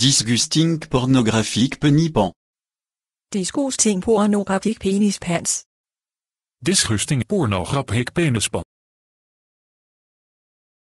Disgusting pornographic penipan. Disgusting pornografik penispans. Disgusting pornografik penispan.